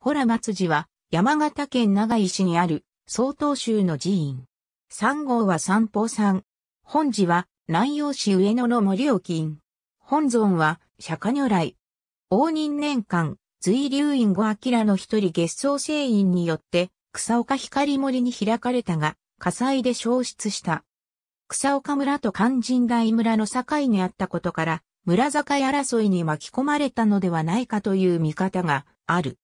ホラ松寺は山形県長井市にある曹洞宗の寺院。三号は三宝山。本寺は南陽市上野の森を近。本尊は釈迦如来。応仁年間、随流院後明の一人月相聖院によって草岡光森に開かれたが火災で消失した。草岡村と肝心大村の境にあったことから村境争いに巻き込まれたのではないかという見方がある。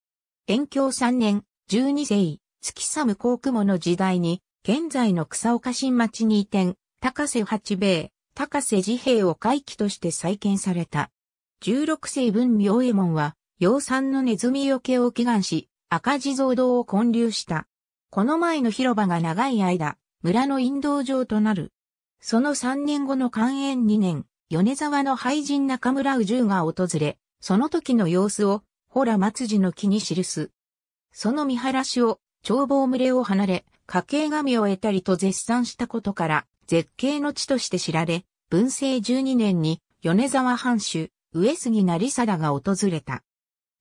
延享3年、12世、月寒高雲の時代に、現在の草岡新町に移転、高瀬八兵衛、高瀬治兵衛を回帰として再建された。16世文明右衛門は、養蚕のネズミよけを祈願し、赤地蔵堂を建立した。この前の広場が長い間、村の引導場となる。その3年後の寛延2年、米沢の廃人中村宇宙が訪れ、その時の様子をほら松次の木に記す。その見晴らしを、眺望群れを離れ、家計神を得たりと絶賛したことから、絶景の地として知られ、文政12年に、米沢藩主、上杉成貞が訪れた。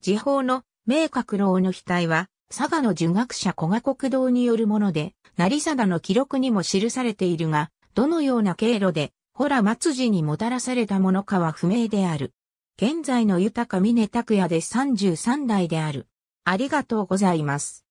時報の明覚老の額は、佐賀の儒学者古賀国道によるもので、成貞の記録にも記されているが、どのような経路で、ほら松次にもたらされたものかは不明である。現在の豊峰拓也で33代である。ありがとうございます。